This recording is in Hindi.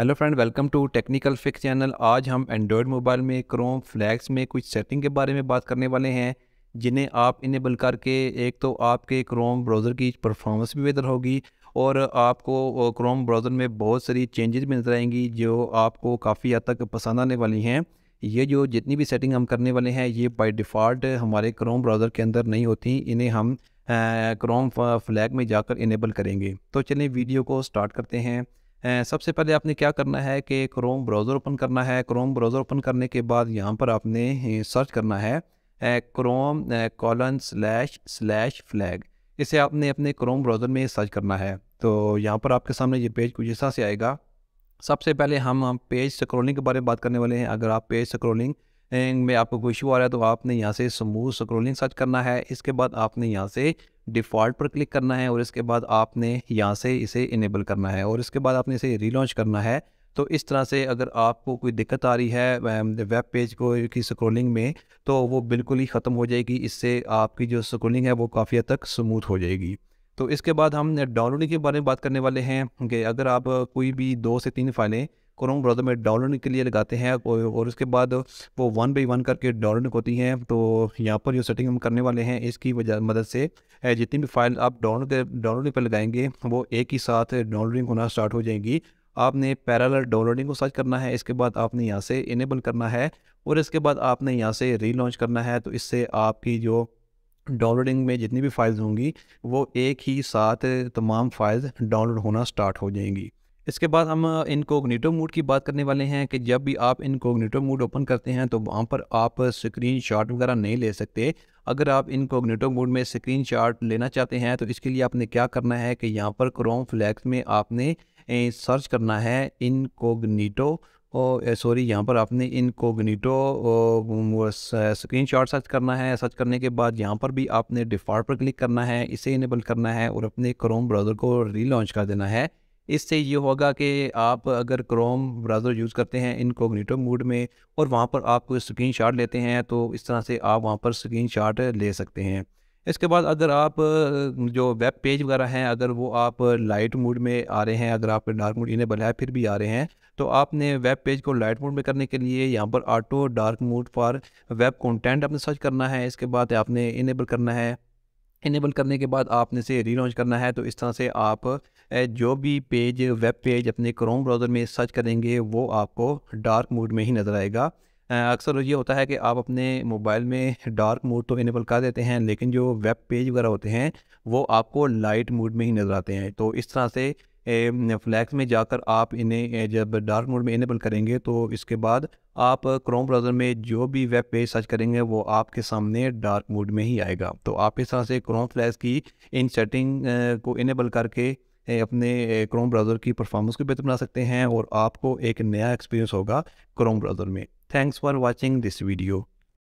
hello friend welcome to technical fix channel आज हम एंड्रॉयड मोबाइल में क्रोम फ्लैक्स में कुछ सेटिंग के बारे में बात करने वाले हैं जिन्हें आप इनेबल करके एक तो आपके क्रोम ब्राउज़र की परफॉर्मेंस भी बेहतर होगी और आपको क्रोम ब्राउज़र में बहुत सारी चेंजेस भी नज़र आएंगी जो आपको काफ़ी हद तक पसंद आने वाली हैं ये जो जितनी भी सेटिंग हम करने वाले हैं ये बाई डिफ़ॉल्ट हमारे क्रोम ब्राउज़र के अंदर नहीं होती इन्हें हम क्रोम फ्लैग में जाकर इनेबल करेंगे तो चलें वीडियो को स्टार्ट करते हैं सबसे पहले आपने क्या करना है कि क्रोम ब्राउज़र ओपन करना है क्रोम ब्राउज़र ओपन करने के बाद यहाँ पर आपने सर्च करना है Chrome colon slash slash flag इसे आपने अपने क्रोम ब्राउज़र में सर्च करना है तो यहाँ पर आपके सामने ये पेज कुछ ऐसा से आएगा सबसे पहले हम पेज स्क्रोलिंग के बारे में बात करने वाले हैं अगर आप पेज स्क्रोलिंग में आपको कोई इशू आ रहा है तो आपने यहाँ से स्मूथ स्क्रोलिंग सर्च करना है इसके बाद आपने यहाँ से डिफ़ॉल्ट पर क्लिक करना है और इसके बाद आपने यहाँ से इसे इनेबल करना है और इसके बाद आपने इसे रीलॉन्च करना है तो इस तरह से अगर आपको कोई दिक्कत आ रही है वेब पेज को की स्क्रोलिंग में तो वो बिल्कुल ही ख़त्म हो जाएगी इससे आपकी जो स्क्रोलिंग है वो काफ़ी हद तक स्मूथ हो जाएगी तो इसके बाद हम डाउनलोडिंग के बारे में बात करने वाले हैं कि अगर आप कोई भी दो से तीन फाइलें क्रोम ब्राउज़र में डाउनलोड के लिए लगाते हैं और उसके बाद वो वन बाई वन करके डाउनलोड होती हैं तो यहाँ पर जो सेटिंग हम करने वाले हैं इसकी वजह मदद से जितनी भी फाइल आप डाउनलोड डाउनलोडिंग पर लगाएंगे वो एक ही साथ डाउनलोडिंग होना स्टार्ट हो जाएगी आपने पैरल डाउनलोडिंग को सर्च करना है इसके बाद आपने यहाँ से इनेबल करना है और इसके बाद आपने यहाँ से रीलॉन्च करना है तो इससे आपकी जो डाउनलोडिंग में जितनी भी फाइल्स होंगी वो एक ही साथ तमाम फाइल्स डाउनलोड होना स्टार्ट हो जाएंगी इसके बाद हम इन कोग्नीटो मूड की बात करने वाले हैं कि जब भी आप इन कोग्नीटो मूड ओपन करते हैं तो वहाँ पर आप स्क्रीन शॉट वगैरह नहीं ले सकते अगर आप इन कोग्नीटो मूड में स्क्रीन शॉट लेना चाहते हैं तो इसके लिए आपने क्या करना है कि यहाँ पर क्रोम फ्लैक्स में आपने सर्च करना है इन कोगनीटो और सॉरी यहाँ पर आपने incognito screenshot search करना है सर्च करने के बाद यहाँ पर भी आपने डिफ़ॉल्ट पर क्लिक करना है इसे इनेबल करना है और अपने क्रोम ब्राउज़र को रीलॉन्च कर देना है इससे ये होगा कि आप अगर क्रोम ब्राउज़र यूज़ करते हैं इन कोगनीटो मूड में और वहाँ पर आप कोई स्क्रीन शॉट लेते हैं तो इस तरह से आप वहाँ पर स्क्रीन शॉट ले सकते हैं इसके बाद अगर आप जो वेब पेज वगैरह हैं अगर वो आप लाइट मूड में आ रहे हैं अगर आप डार्क मूड इनेबल है फिर भी आ रहे हैं तो आपने वेब पेज को लाइट मोड में करने के लिए यहाँ पर auto dark mode for web content आपने सर्च करना है इसके बाद आपने इनेबल करना है इनेबल करने के बाद आपने इसे रीलॉन्च करना है तो इस तरह से आप जो भी पेज वेब पेज अपने क्रोम ब्राउज़र में सर्च करेंगे वो आपको डार्क मोड में ही नज़र आएगा अक्सर ये होता है कि आप अपने मोबाइल में डार्क मोड तो इनेबल कर देते हैं लेकिन जो वेब पेज वगैरह होते हैं वो आपको लाइट मोड में ही नज़र आते हैं तो इस तरह से फ्लैक्स में जाकर आप इन्हें जब डार्क मोड में इनेबल करेंगे तो इसके बाद आप क्रोम ब्राउज़र में जो भी वेब पेज सर्च करेंगे वो आपके सामने डार्क मोड में ही आएगा तो आप इस तरह से क्रोम फ्लैक्स की इन सेटिंग को इनेबल करके अपने क्रोम ब्राउज़र की परफॉर्मेंस को बेहतर बना सकते हैं और आपको एक नया एक्सपीरियंस होगा क्रोम ब्राउज़र में thanks for watching this video